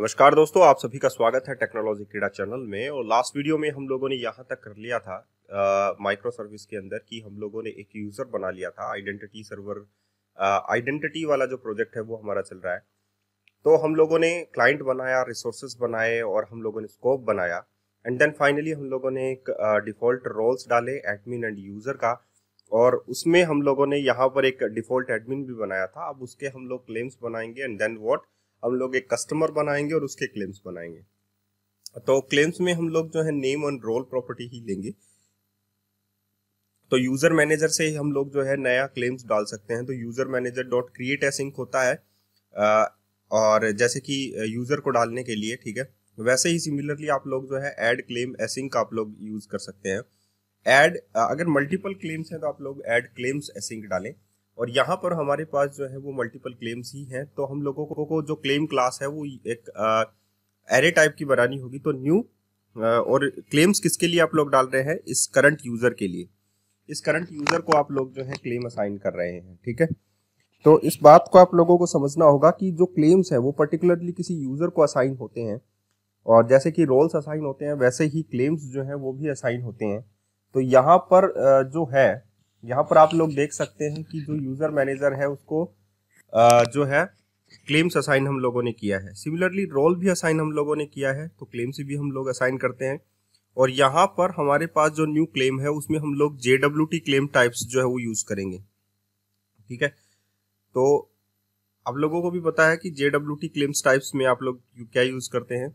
नमस्कार दोस्तों आप सभी का स्वागत है टेक्नोलॉजी क्रीडा चैनल में और लास्ट वीडियो में हम लोगों ने यहाँ तक कर लिया था माइक्रो सर्विस के अंदर कि हम लोगों ने एक यूज़र बना लिया था आइडेंटिटी सर्वर आइडेंटिटी वाला जो प्रोजेक्ट है वो हमारा चल रहा है तो हम लोगों ने क्लाइंट बनाया रिसोर्सेज बनाए और हम लोगों ने स्कोप बनाया एंड देन फाइनली हम लोगों ने एक डिफ़ॉल्ट रोल्स डाले एडमिन एंड यूज़र का और उसमें हम लोगों ने यहाँ पर एक डिफ़ॉल्ट एडमिन भी बनाया था अब उसके हम लोग क्लेम्स बनाएंगे एंड देन वॉट हम लोग एक कस्टमर बनाएंगे और उसके क्लेम्स बनाएंगे तो क्लेम्स में हम लोग जो है नेम और रोल प्रॉपर्टी ही लेंगे तो यूजर मैनेजर से ही हम लोग जो है नया क्लेम्स डाल सकते हैं तो user manager dot create async होता है और जैसे कि यूजर को डालने के लिए ठीक है वैसे ही सिमिलरली आप लोग जो है एड क्लेम एसिंक आप लोग यूज कर सकते हैं एड अगर मल्टीपल क्लेम्स हैं तो आप लोग एड क्लेम्स एसिंक डालें और यहाँ पर हमारे पास जो है वो मल्टीपल क्लेम्स ही हैं तो हम लोगों को, को जो क्लेम क्लास है वो एक एरे टाइप की बनानी होगी तो न्यू और क्लेम्स किसके लिए आप लोग डाल रहे हैं इस करंट यूजर के लिए इस करंट यूजर को आप लोग जो है क्लेम असाइन कर रहे हैं ठीक है तो इस बात को आप लोगों को समझना होगा कि जो क्लेम्स है वो पर्टिकुलरली किसी यूजर को असाइन होते हैं और जैसे कि रोल्स असाइन होते हैं वैसे ही क्लेम्स जो हैं वो भी असाइन होते हैं तो यहाँ पर जो है यहाँ पर आप लोग देख सकते हैं कि जो यूज़र मैनेजर है उसको जो है क्लेम्स असाइन हम लोगों ने किया है सिमिलरली रोल भी असाइन हम लोगों ने किया है तो क्लेम्स भी हम लोग असाइन करते हैं और यहाँ पर हमारे पास जो न्यू क्लेम है उसमें हम लोग जे क्लेम टाइप्स जो है वो यूज़ करेंगे ठीक है तो आप लोगों को भी पता है कि जे क्लेम्स टाइप्स में आप लोग क्या यूज़ करते हैं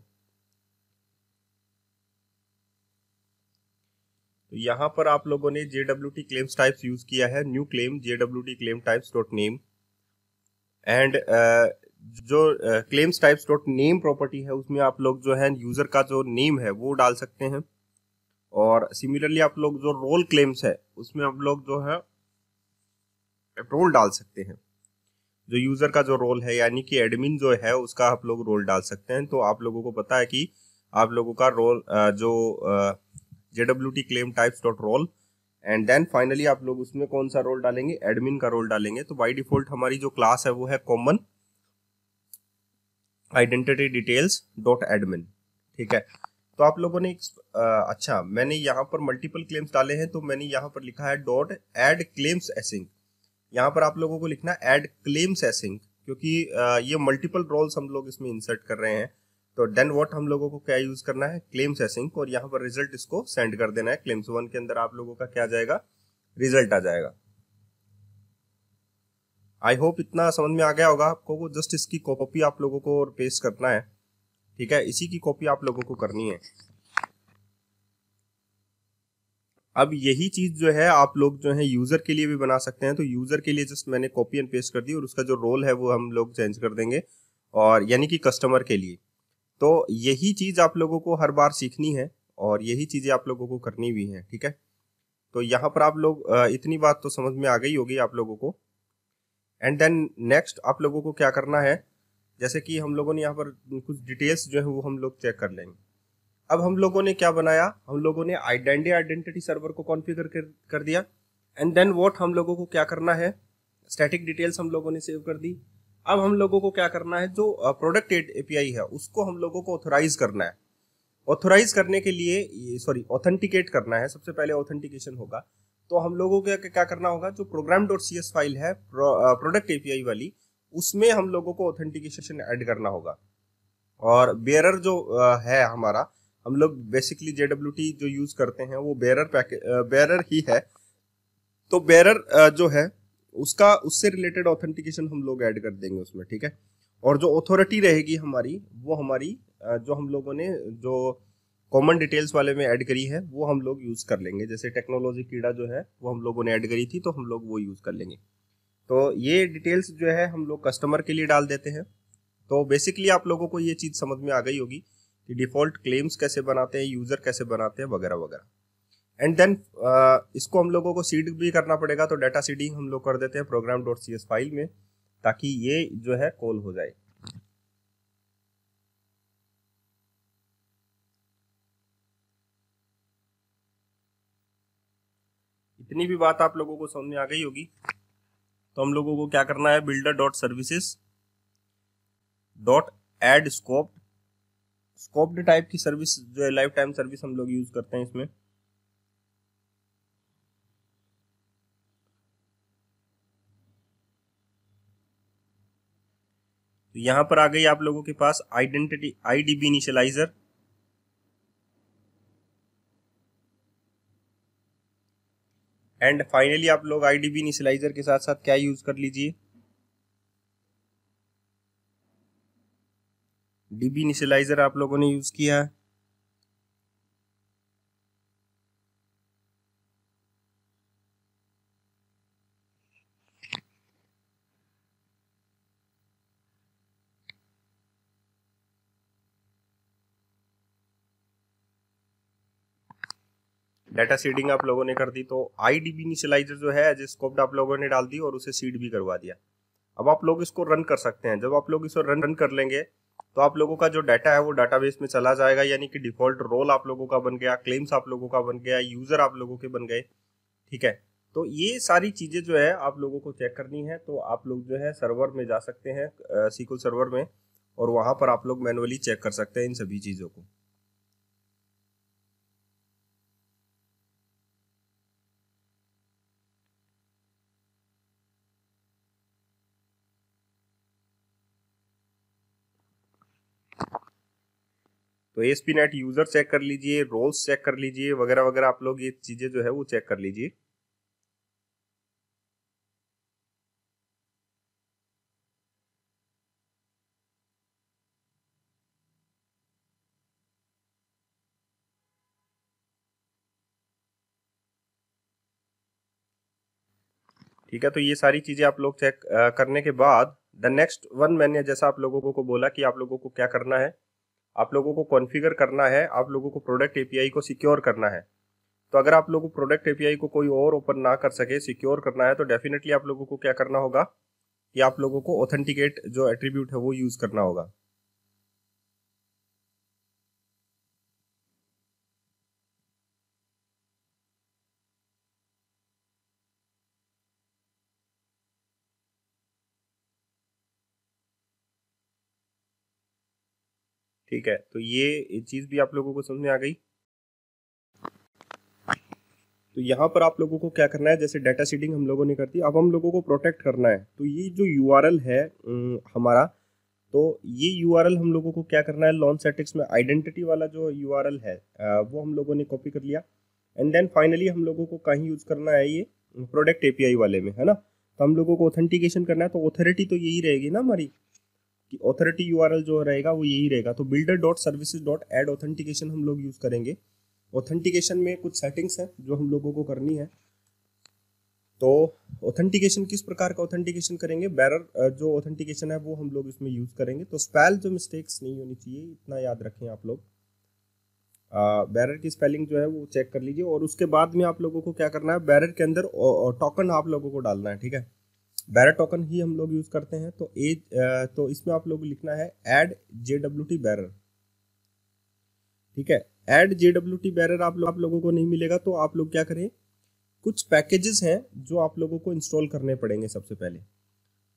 तो यहाँ पर आप लोगों ने J W T claims types use किया है new claim J W T claim types dot name and जो claims types dot name property है उसमें आप लोग जो है यूजर का जो नेम है वो डाल सकते हैं और सिमिलरली आप लोग जो रोल क्लेम्स है उसमें आप लोग जो है रोल डाल सकते हैं जो यूजर का जो रोल है यानी कि एडमिन जो है उसका आप लोग रोल डाल सकते हैं तो आप लोगों को पता है कि आप लोगों का रोल uh, जो uh, J W claim types dot role and then finally आप लोग उसमें कौन सा रोल डालेंगे एडमिन का रोल डालेंगे तो बाई डिफॉल्ट हमारी जो क्लास है वो है common identity details dot admin ठीक है तो आप लोगों ने अच्छा मैंने यहाँ पर मल्टीपल क्लेम्स डाले हैं तो मैंने यहाँ पर लिखा है डॉट एड क्लेम्स एसिंग यहाँ पर आप लोगों को लिखना है एड क्लेम्स एसिंग क्योंकि आ, ये मल्टीपल रोल्स हम लोग इसमें इंसर्ट कर रहे हैं तो देन वॉट हम लोगों को क्या यूज करना है क्लेम्स एसिंक और यहाँ पर रिजल्ट इसको सेंड कर देना है क्लेम्स वन के अंदर आप लोगों का क्या जाएगा रिजल्ट आ जाएगा आई होप इतना समझ में आ गया होगा आपको वो जस्ट इसकी कॉपी आप लोगों को और पेस्ट करना है ठीक है इसी की कॉपी आप लोगों को करनी है अब यही चीज जो है आप लोग जो है यूजर के लिए भी बना सकते हैं तो यूजर के लिए जस्ट मैंने कॉपी एंड पेस्ट कर दी और उसका जो रोल है वो हम लोग चेंज कर देंगे और यानी कि कस्टमर के लिए तो यही चीज़ आप लोगों को हर बार सीखनी है और यही चीज़ें आप लोगों को करनी भी हैं ठीक है तो यहाँ पर आप लोग इतनी बात तो समझ में आ गई होगी आप लोगों को एंड देन नेक्स्ट आप लोगों को क्या करना है जैसे कि हम लोगों ने यहाँ पर कुछ डिटेल्स जो है वो हम लोग चेक कर लेंगे अब हम लोगों ने क्या बनाया हम लोगों ने आइडेंटी आइडेंटिटी सर्वर को कॉन्फ़िगर कर, कर दिया एंड देन वॉट हम लोगों को क्या करना है स्टैटिक डिटेल्स हम लोगों ने सेव कर दी अब हम लोगों को क्या करना है जो प्रोडक्ट एपीआई है उसको हम लोगों को ऑथोराइज करना है ऑथोराइज करने के लिए सॉरी ऑथेंटिकेट करना है सबसे पहले ऑथेंटिकेशन होगा तो हम लोगों को क्या करना होगा जो program dot C S file है प्रोडक्ट एपीआई वाली उसमें हम लोगों को ऑथेंटिकेशन ऐड करना होगा और बेरर जो है हमारा हम लोग बेसिकली जेडब्ल्यू जो यूज करते हैं वो बेरर पैके बेरर ही है तो बेरर जो है उसका उससे रिलेटेड ऑथेंटिकेशन हम लोग ऐड कर देंगे उसमें ठीक है और जो अथॉरिटी रहेगी हमारी वो हमारी जो हम लोगों ने जो कॉमन डिटेल्स वाले में ऐड करी है वो हम लोग यूज़ कर लेंगे जैसे टेक्नोलॉजी कीड़ा जो है वो हम लोगों ने ऐड करी थी तो हम लोग वो यूज़ कर लेंगे तो ये डिटेल्स जो है हम लोग कस्टमर के लिए डाल देते हैं तो बेसिकली आप लोगों को ये चीज़ समझ में आ गई होगी कि डिफ़ॉल्ट क्लेम्स कैसे बनाते हैं यूज़र कैसे बनाते हैं वगैरह वगैरह एंड देन uh, इसको हम लोगों को सीड भी करना पड़ेगा तो डाटा सीडिंग हम लोग कर देते हैं program dot C S file में ताकि ये जो है कॉल हो जाए इतनी भी बात आप लोगों को समझ में आ गई होगी तो हम लोगों को क्या करना है builder dot services dot add scoped scoped type की सर्विस जो है लाइफ टाइम सर्विस हम लोग यूज करते हैं इसमें तो यहां पर आ गई आप लोगों के पास identity IDB initializer and finally आप लोग आईडीबी इनिशियलाइजर के साथ साथ क्या यूज कर लीजिए डीबी इनिशियलाइजर आप लोगों ने यूज किया है डाटा सीडिंग आप लोगों ने कर दी तो आई डी बी जो है एज स्कोप्ड आप लोगों ने डाल दी और उसे सीड भी करवा दिया अब आप लोग इसको रन कर सकते हैं जब आप लोग इसको रन रन कर लेंगे तो आप लोगों का जो डाटा है वो डाटाबेस में चला जाएगा यानी कि डिफॉल्ट रोल आप लोगों का बन गया क्लेम्स आप लोगों का बन गया यूजर आप लोगों के बन गए ठीक है तो ये सारी चीज़ें जो है आप लोगों को चेक करनी है तो आप लोग जो है सर्वर में जा सकते हैं सीकुल सर्वर में और वहां पर आप लोग मैनुअली चेक कर सकते हैं इन सभी चीज़ों को तो S P net user check कर लीजिए रोल्स चेक कर लीजिए वगैरह वगैरह आप लोग ये चीजें जो है वो चेक कर लीजिए ठीक है तो ये सारी चीजें आप लोग चेक करने के बाद द नेक्स्ट वन मैंने जैसा आप लोगों को बोला कि आप लोगों को क्या करना है आप लोगों को कॉन्फ़िगर करना है आप लोगों को प्रोडक्ट एपीआई को सिक्योर करना है तो अगर आप लोगों को प्रोडक्ट एपीआई को कोई और ओपन ना कर सके सिक्योर करना है तो डेफिनेटली आप लोगों को क्या करना होगा कि आप लोगों को ऑथेंटिकेट जो एट्रीब्यूट है वो यूज़ करना होगा ठीक है तो ये चीज़ भी आप लोगों को समझ में आ गई तो यहाँ पर आप लोगों को क्या करना है जैसे डाटा सीडिंग हम लोगों ने कर दी अब हम लोगों को प्रोटेक्ट करना है तो ये जो यू है हमारा तो ये यू हम लोगों को क्या करना है लॉन्च सेटिक्स में आइडेंटिटी वाला जो यू है वो हम लोगों ने कॉपी कर लिया एंड देन फाइनली हम लोगों को कहीं यूज़ करना है ये प्रोडक्ट एपीआई वाले में है ना तो हम लोगों को ऑथेंटिकेशन करना है तो ऑथोरिटी तो यही रहेगी ना हमारी कि ऑथोरिटी यू जो रहेगा वो यही रहेगा तो builder dot services dot add authentication हम लोग यूज़ करेंगे ऑथेंटिकेशन में कुछ सेटिंग्स हैं जो हम लोगों को करनी है तो ऑथेंटिकेशन किस प्रकार का ऑथेंटिकेशन करेंगे बैरर जो ऑथेंटिकेशन है वो हम लोग इसमें यूज़ करेंगे तो स्पेल जो मिस्टेक्स नहीं होनी चाहिए इतना याद रखें आप लोग बैरर की स्पेलिंग जो है वो चेक कर लीजिए और उसके बाद में आप लोगों को क्या करना है बैरर के अंदर टोकन आप लोगों को डालना है ठीक है बैरा टोकन ही हम लोग यूज़ करते हैं तो ए तो इसमें आप लोग लिखना है add J W T bearer ठीक है add J W T bearer आप लोग आप लोगों को नहीं मिलेगा तो आप लोग क्या करें कुछ पैकेजेस हैं जो आप लोगों को इंस्टॉल करने पड़ेंगे सबसे पहले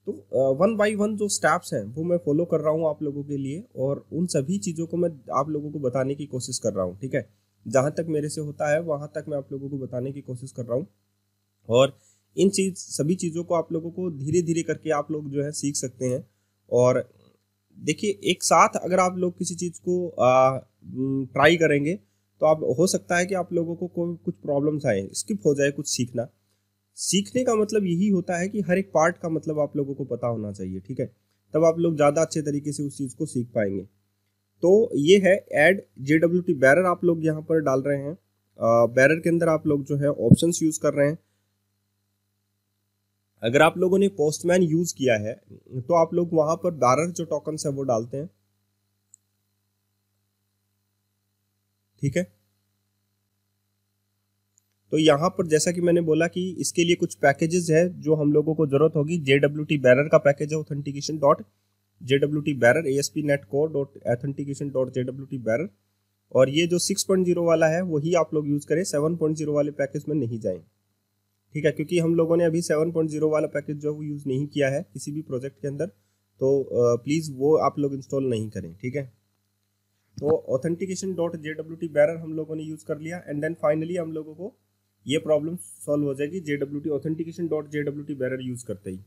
तो वन बाय वन जो स्टेप्स हैं वो मैं फॉलो कर रहा हूँ आप लोगों के लिए और उन सभी चीज़ों को मैं आप लोगों को बताने की कोशिश कर रहा हूँ ठीक है जहाँ तक मेरे से होता है वहाँ तक मैं आप लोगों को बताने की कोशिश कर रहा हूँ और इन चीज सभी चीज़ों को आप लोगों को धीरे धीरे करके आप लोग जो है सीख सकते हैं और देखिए एक साथ अगर आप लोग किसी चीज़ को ट्राई करेंगे तो आप हो सकता है कि आप लोगों को कोई कुछ प्रॉब्लम्स आए स्किप हो जाए कुछ सीखना सीखने का मतलब यही होता है कि हर एक पार्ट का मतलब आप लोगों को पता होना चाहिए ठीक है तब आप लोग ज़्यादा अच्छे तरीके से उस चीज़ को सीख पाएंगे तो ये है add J W T bearer आप लोग यहाँ पर डाल रहे हैं बैरर के अंदर आप लोग जो है ऑप्शन यूज़ कर रहे हैं अगर आप लोगों ने पोस्टमैन यूज़ किया है तो आप लोग वहां पर दारर जो टोकन्स है वो डालते हैं ठीक है तो यहां पर जैसा कि मैंने बोला कि इसके लिए कुछ पैकेजेस है जो हम लोगों को जरूरत होगी जे डब्ल्यू टी बैरर का पैकेज है authentication dot J W T bearer A S P net core dot authentication dot J W T bearer और ये जो सिक्स पॉइंट जीरो वाला है वही आप लोग यूज़ करें सेवन पॉइंट जीरो वाले पैकेज में नहीं जाएं ठीक है क्योंकि हम लोगों ने अभी सेवन पॉइंट जीरो वाला पैकेज जो है वो यूज़ नहीं किया है किसी भी प्रोजेक्ट के अंदर तो प्लीज़ वो आप लोग इंस्टॉल नहीं करें ठीक है तो authentication dot J W T bearer हम लोगों ने यूज़ कर लिया एंड देन फाइनली हम लोगों को ये प्रॉब्लम सॉल्व हो जाएगी J W T authentication dot J W T bearer use करते ही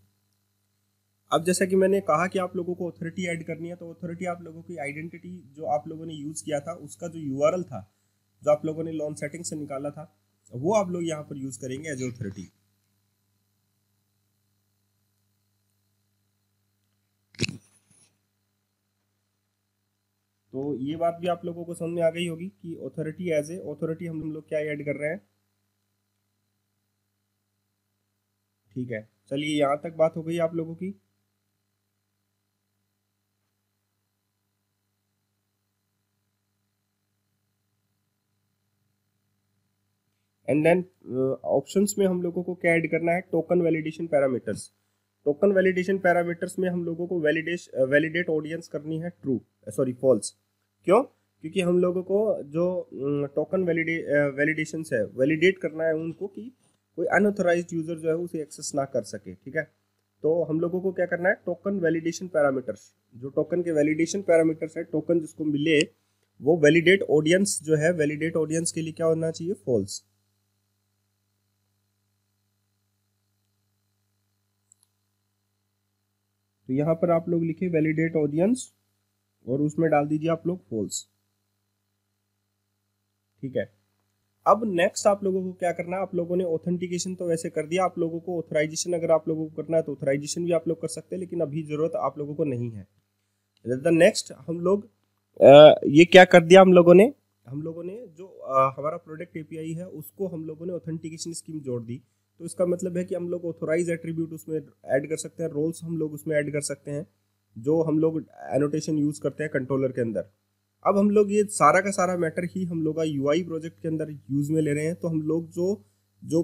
अब जैसा कि मैंने कहा कि आप लोगों को अथॉरिटी ऐड करनी है तो अथॉरिटी आप लोगों की आइडेंटिटी जो आप लोगों ने यूज़ किया था उसका जो यू था जो आप लोगों ने लॉन सेटिंग से निकाला था वो आप लोग यहाँ पर यूज करेंगे एज अथॉरिटी तो ये बात भी आप लोगों को समझ में आ गई होगी कि अथॉरिटी एज ए अथॉरिटी हम लोग क्या ऐड कर रहे हैं ठीक है चलिए यहाँ तक बात हो गई आप लोगों की एंड देन ऑप्शन में हम लोगों को क्या ऐड करना है token validation parameters token validation parameters में हम लोगों को वैलिडेश वैलिडेट ऑडियंस करनी है ट्रू सॉरी फॉल्स क्यों क्योंकि हम लोगों को जो टोकन वैलिडे वैलिडेशन है वैलिडेट करना है उनको कि कोई अनऑथोराइज यूजर जो है उसे एक्सेस ना कर सके ठीक है तो हम लोगों को क्या करना है टोकन वैलिडेशन पैरामीटर्स जो टोकन के वैलिडेशन पैरामीटर्स है टोकन जिसको मिले वो वैलिडेट ऑडियंस जो है वैलिडेट ऑडियंस के लिए क्या होना चाहिए फॉल्स तो यहाँ पर आप लोग लिखे वैलिडेट ऑडियंस और उसमें डाल दीजिए आप लोग फॉल्स ठीक है अब नेक्स्ट आप लोगों को क्या करना है आप लोगों ने ऑथेंटिकेशन तो वैसे कर दिया आप लोगों को ऑथराइजेशन अगर आप लोगों को करना है तो ऑथराइजेशन भी आप लोग कर सकते हैं लेकिन अभी ज़रूरत आप लोगों को नहीं है नेक्स्ट हम लोग आ, ये क्या कर दिया हम लोगों ने हम लोगों ने जो आ, हमारा प्रोडक्ट एपीआई है उसको हम लोगों ने ऑथेंटिकेशन स्कीम जोड़ दी तो इसका मतलब है कि हम लोग ऑथोराइज एट्रीब्यूट उसमें ऐड कर सकते हैं रोल्स हम लोग उसमें ऐड कर सकते हैं जो हम लोग एनोटेशन यूज़ करते हैं कंट्रोलर के अंदर अब हम लोग ये सारा का सारा मैटर ही हम लोग यू आई प्रोजेक्ट के अंदर यूज़ में ले रहे हैं तो हम लोग जो जो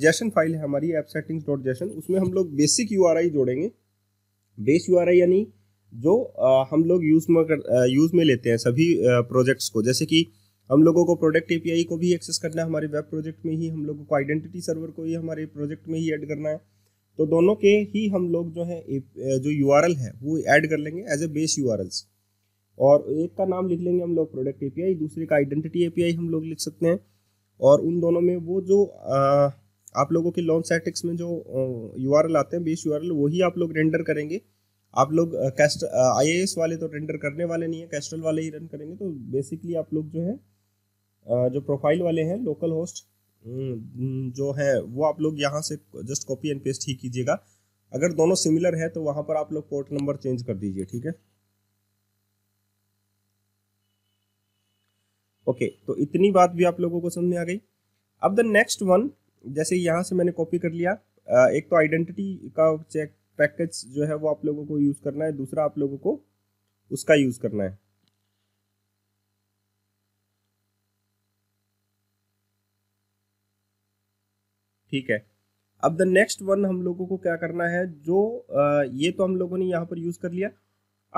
जैशन फाइल है हमारी एप सेटिंग्स डॉट जैशन उसमें हम लोग बेसिक यू आर आई जोड़ेंगे बेस यू आर आई यानी जो हम लोग यूज़ में यूज़ में लेते हैं सभी प्रोजेक्ट्स को जैसे कि हम लोगों को प्रोडक्ट एपीआई को भी एक्सेस करना है हमारे वेब प्रोजेक्ट में ही हम लोगों को आइडेंटिटी सर्वर को ही हमारे प्रोजेक्ट में ही ऐड करना है तो दोनों के ही हम लोग जो है जो यू है वो ऐड कर लेंगे एज ए बेस यू और एक का नाम लिख लेंगे हम लोग प्रोडक्ट ए दूसरे का आइडेंटिटी ए हम लोग लिख सकते हैं और उन दोनों में वो जो आ, आप लोगों के लॉन्च सेटिक्स में जो यू आते हैं बेस यू वही आप लोग रेंडर करेंगे आप लोग कैस्ट आई वाले तो रेंडर करने वाले नहीं है कैस्ट्रल वाले ही रन करेंगे तो बेसिकली आप लोग जो है जो प्रोफाइल वाले हैं लोकल होस्ट जो है वो आप लोग यहाँ से जस्ट कॉपी एंड पेस्ट ही कीजिएगा अगर दोनों सिमिलर है तो वहां पर आप लोग पोर्ट नंबर चेंज कर दीजिए ठीक है ओके तो इतनी बात भी आप लोगों को समझ में आ गई अब द नेक्स्ट वन जैसे यहाँ से मैंने कॉपी कर लिया एक तो आइडेंटिटी का चेक पैकेज जो है वो आप लोगों को यूज़ करना है दूसरा आप लोगों को उसका यूज़ करना है ठीक है अब द नेक्स्ट वन हम लोगों को क्या करना है जो आ, ये तो हम लोगों ने यहाँ पर यूज़ कर लिया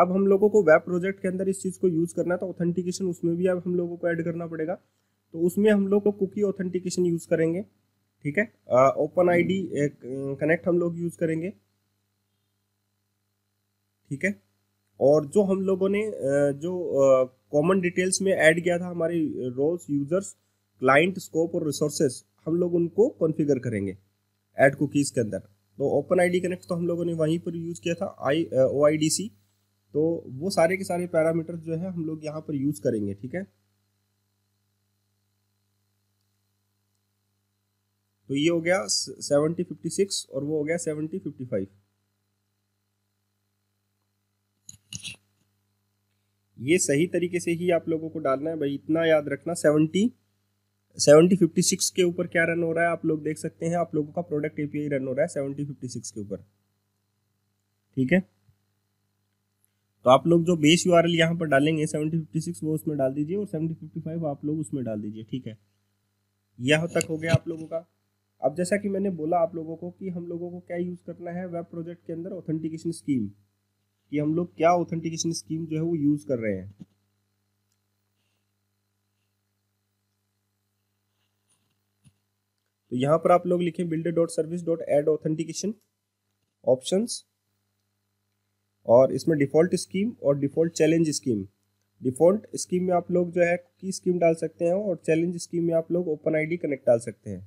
अब हम लोगों को वेब प्रोजेक्ट के अंदर इस चीज़ को यूज़ करना था ऑथेंटिकेशन उसमें भी अब हम लोगों को ऐड करना पड़ेगा तो उसमें हम लोग को कुकी ऑथेंटिकेशन यूज़ करेंगे ठीक है ओपन आईडी कनेक्ट हम लोग यूज़ करेंगे ठीक है और जो हम लोगों ने जो कॉमन डिटेल्स में ऐड किया था हमारे रोल्स यूजर्स क्लाइंट स्कोप और रिसोर्सेस हम लोग उनको कॉन्फ़िगर करेंगे ऐड कुकीज़ के अंदर तो ओपन आई कनेक्ट तो हम लोगों ने वहीं पर यूज़ किया था आई ओ आई डी सी तो वो सारे के सारे पैरामीटर जो है हम लोग यहाँ पर यूज़ करेंगे ठीक है तो ये हो गया सेवेंटी फिफ्टी सिक्स और वो हो गया सेवेंटी फिफ्टी फाइव ये सही तरीके से ही आप लोगों को डालना है भाई इतना याद रखना सेवेंटी सेवेंटी फिफ्टी सिक्स के ऊपर क्या रन हो रहा है आप लोग देख सकते हैं आप लोगों का प्रोडक्ट एपीआई रन हो रहा है सेवेंटी फिफ्टी सिक्स के ऊपर ठीक है तो आप लोग जो बेस यू आर एल यहाँ पर डालेंगे सेवेंटी फिफ्टी सिक्स वो उसमें डाल दीजिए और सेवेंटी फिफ्टी फाइव आप लोग उसमें डाल दीजिए ठीक है यह तक हो गया आप लोगों का अब जैसा कि मैंने बोला आप लोगों को कि हम लोगों को क्या यूज़ करना है वेब प्रोजेक्ट के अंदर ऑथेंटिकेशन स्कीम कि हम लोग क्या ऑथेंटिकेशन स्कीम जो है वो यूज़ कर रहे हैं तो यहाँ पर आप लोग लिखें builder dot service dot add authentication option और इसमें डिफ़ॉल्ट स्कीम और default challenge scheme default scheme में आप लोग जो है की स्कीम डाल सकते हैं और चैलेंज स्कीम में आप लोग ओपन आईडी कनेक्ट डाल सकते हैं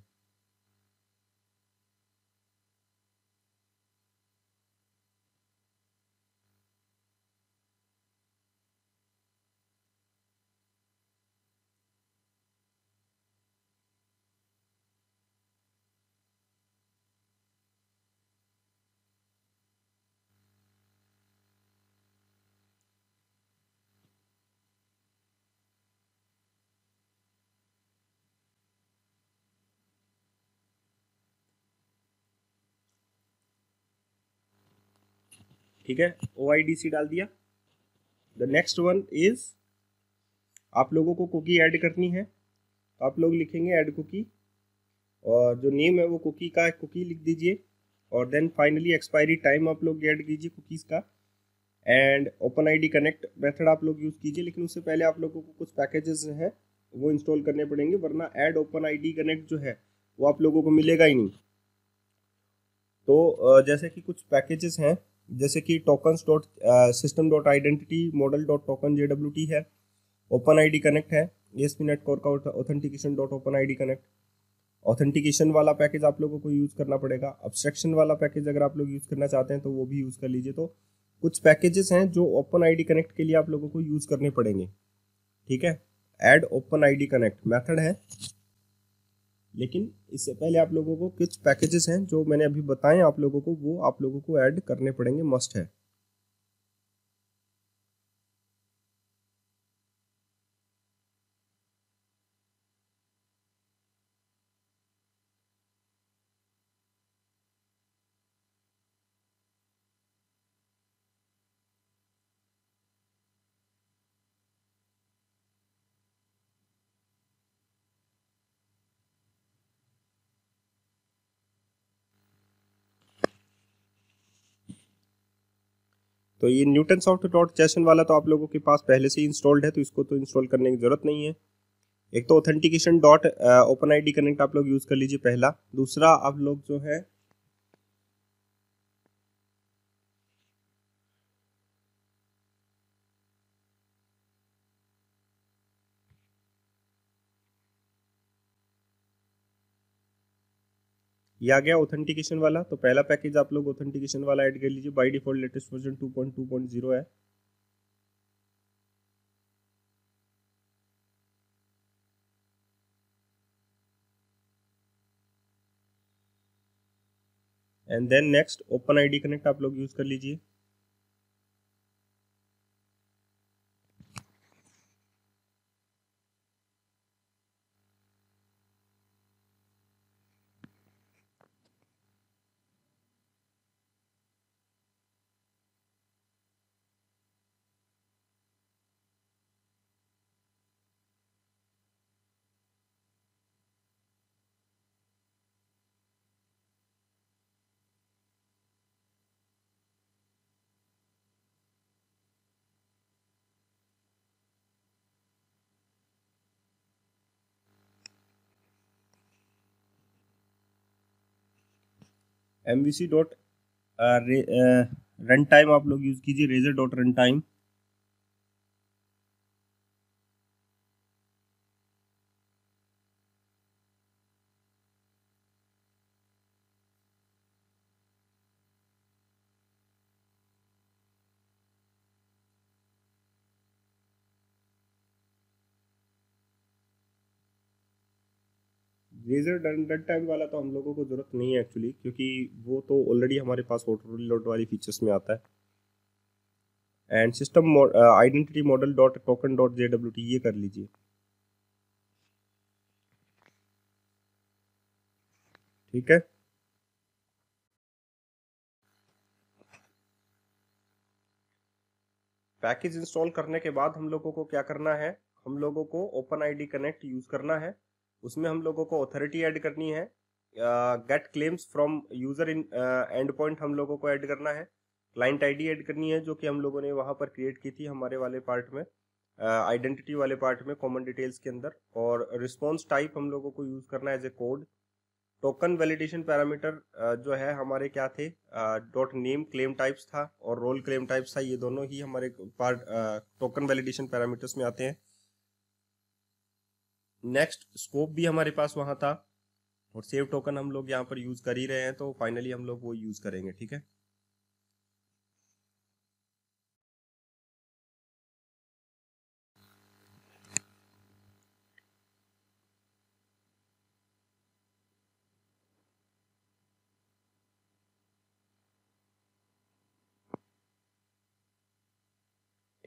ठीक है ओ डाल दिया द नेक्स्ट वन इज आप लोगों को कुकी ऐड करनी है तो आप लोग लिखेंगे ऐड कुकी और जो नेम है वो कुकी का कुकी लिख दीजिए और देन फाइनली एक्सपायरी टाइम आप लोग ऐड कीजिए कुकीज़ का and open ID connect method आप लोग यूज़ कीजिए लेकिन उससे पहले आप लोगों को कुछ पैकेजेस हैं वो इंस्टॉल करने पड़ेंगे वरना ऐड ओपन आईडी कनेक्ट जो है वो आप लोगों को मिलेगा ही नहीं तो जैसे कि कुछ पैकेजेस हैं जैसे कि tokens dot system dot identity model dot token J W T है ओपन आई डी कनेक्ट है एस पी नेट कोर का authentication dot open I D connect authentication वाला पैकेज आप लोगों को यूज़ करना पड़ेगा अब्स्ट्रक्शन वाला पैकेज अगर आप लोग यूज़ करना चाहते हैं तो वो भी यूज़ कर लीजिए तो कुछ पैकेजेस हैं जो ओपन आई डी कनेक्ट के लिए आप लोगों को यूज़ करने पड़ेंगे ठीक है add open I D connect method है लेकिन इससे पहले आप लोगों को कुछ पैकेजेस हैं जो मैंने अभी बताएं आप लोगों को वो आप लोगों को ऐड करने पड़ेंगे मस्ट है तो ये न्यूटन सॉफ्ट डॉट जैसन वाला तो आप लोगों के पास पहले से इंस्टॉल्ड है तो इसको तो इंस्टॉल करने की ज़रूरत नहीं है एक तो authentication dot open I connect आप लोग यूज़ कर लीजिए पहला दूसरा आप लोग जो है ये आ गया ऑथेंटिकेशन वाला तो पहला पैकेज आप लोग ऑथेंटिकेशन वाला ऐड कर लीजिए बाय डिफॉल्ट लेटेस्ट वर्जन 2.2.0 है and then next open ID connect आप लोग यूज कर लीजिए M V C dot runtime आप लोग यूज़ कीजिए razor dot runtime razor dead time वाला तो हम लोगों को ज़रूरत नहीं है एक्चुअली क्योंकि वो तो ऑलरेडी हमारे पास ऑटो रिलोड वाली फीचर्स में आता है and system identity model dot token dot J W T ये कर लीजिए ठीक है पैकेज इंस्टॉल करने के बाद हम लोगों को क्या करना है हम लोगों को ओपन आईडी कनेक्ट यूज करना है उसमें हम लोगों को ऑथोरिटी ऐड करनी है get claims from user in endpoint हम लोगों को ऐड करना है क्लाइंट आईडी ऐड करनी है जो कि हम लोगों ने वहाँ पर क्रिएट की थी हमारे वाले पार्ट में आइडेंटिटी uh, वाले पार्ट में कॉमन डिटेल्स के अंदर और रिस्पॉन्स टाइप हम लोगों को यूज करना है as a code token validation parameter जो है हमारे क्या थे डॉट नेम क्लेम टाइप्स था और रोल क्लेम टाइप्स था ये दोनों ही हमारे पार्ट टोकन वैलिडेशन पैरामीटर्स में आते हैं नेक्स्ट स्कोप भी हमारे पास वहां था और सेव टोकन हम लोग यहाँ पर यूज कर ही रहे हैं तो फाइनली हम लोग वो यूज करेंगे ठीक है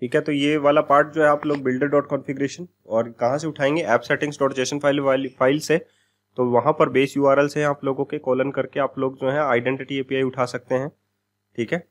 ठीक है तो ये वाला पार्ट जो है आप लोग बिल्डर डॉट कॉन्फिग्रेशन और कहाँ से उठाएंगे app settings dot JSON file वाली फाइल से तो वहाँ पर बेस यू से आप लोगों के कॉलन करके आप लोग जो है आइडेंटिटी ए उठा सकते हैं ठीक है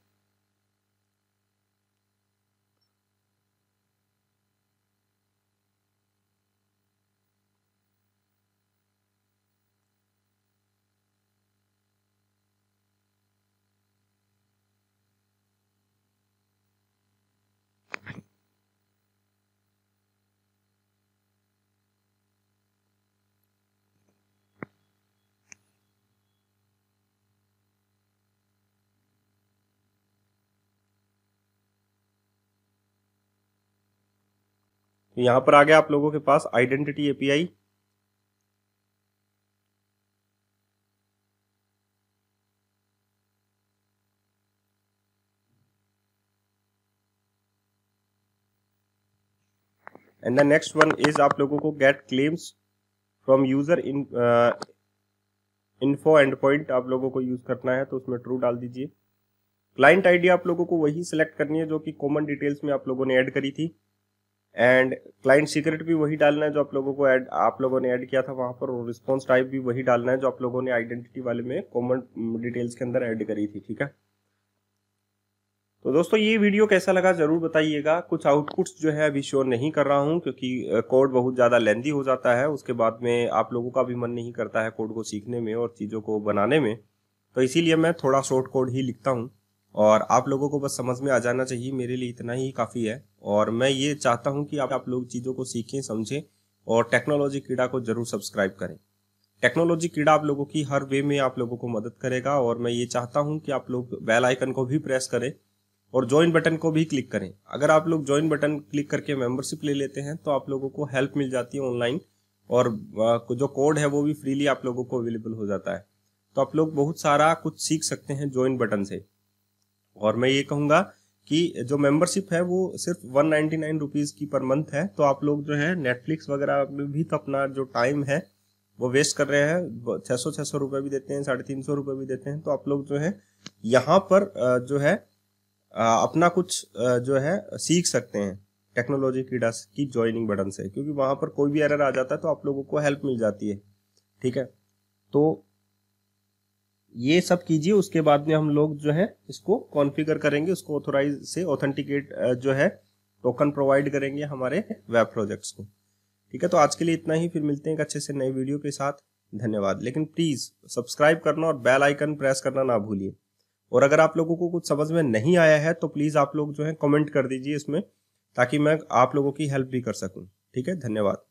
यहां पर आ गया आप लोगों के पास identity API and the next one is आप लोगों को get claims from user in info endpoint आप लोगों को यूज करना है तो उसमें ट्रू डाल दीजिए क्लाइंट आईडी आप लोगों को वही सिलेक्ट करनी है जो कि कॉमन डिटेल्स में आप लोगों ने ऐड करी थी एंड क्लाइंट सीक्रेट भी वही डालना है जो आप लोगों को एड आप लोगों ने ऐड किया था वहाँ पर रिस्पॉन्स टाइप भी वही डालना है जो आप लोगों ने आइडेंटिटी वाले में कॉमन डिटेल्स के अंदर ऐड करी थी ठीक है तो दोस्तों ये वीडियो कैसा लगा ज़रूर बताइएगा कुछ आउटपुट्स जो है अभी शो नहीं कर रहा हूँ क्योंकि कोड बहुत ज़्यादा लेंदी हो जाता है उसके बाद में आप लोगों का भी मन नहीं करता है कोड को सीखने में और चीज़ों को बनाने में तो इसीलिए मैं थोड़ा शॉर्ट कोड ही लिखता हूँ और आप लोगों को बस समझ में आ जाना चाहिए मेरे लिए इतना ही काफ़ी है और मैं ये चाहता हूँ कि आप, आप लोग चीज़ों को सीखें समझें और टेक्नोलॉजी क्रीडा को जरूर सब्सक्राइब करें टेक्नोलॉजी क्रीडा आप लोगों की हर वे में आप लोगों को मदद करेगा और मैं ये चाहता हूँ कि आप लोग बेल आइकन को भी प्रेस करें और ज्वाइन बटन को भी क्लिक करें अगर आप लोग ज्वाइन बटन क्लिक करके मेंबरशिप ले लेते हैं तो आप लोगों को हेल्प मिल जाती है ऑनलाइन और जो कोड है वो भी फ्रीली आप लोगों को अवेलेबल हो जाता है तो आप लोग बहुत सारा कुछ सीख सकते हैं ज्वाइन बटन से और मैं ये कहूँगा कि जो मेंबरशिप है वो सिर्फ वन नाइन्टी नाइन रुपीज़ की पर मंथ है तो आप लोग जो है नेटफ्लिक्स वगैरह में भी तो अपना जो टाइम है वो वेस्ट कर रहे हैं छः सौ छः सौ रुपये भी देते हैं साढ़े तीन सौ रुपये भी देते हैं तो आप लोग जो है यहाँ पर जो है अपना कुछ जो है सीख सकते हैं टेक्नोलॉजी की की ज्वाइनिंग बटन से क्योंकि वहाँ पर कोई भी एरर आ जाता है तो आप लोगों को हेल्प मिल जाती है ठीक है तो ये सब कीजिए उसके बाद में हम लोग जो है इसको कॉन्फ़िगर करेंगे उसको ऑथोराइज से ऑथेंटिकेट जो है टोकन प्रोवाइड करेंगे हमारे वेब प्रोजेक्ट्स को ठीक है तो आज के लिए इतना ही फिर मिलते हैं अच्छे से नए वीडियो के साथ धन्यवाद लेकिन प्लीज़ सब्सक्राइब करना और बेल आइकन प्रेस करना ना भूलिए और अगर आप लोगों को कुछ समझ में नहीं आया है तो प्लीज़ आप लोग जो है कमेंट कर दीजिए इसमें ताकि मैं आप लोगों की हेल्प भी कर सकूँ ठीक है धन्यवाद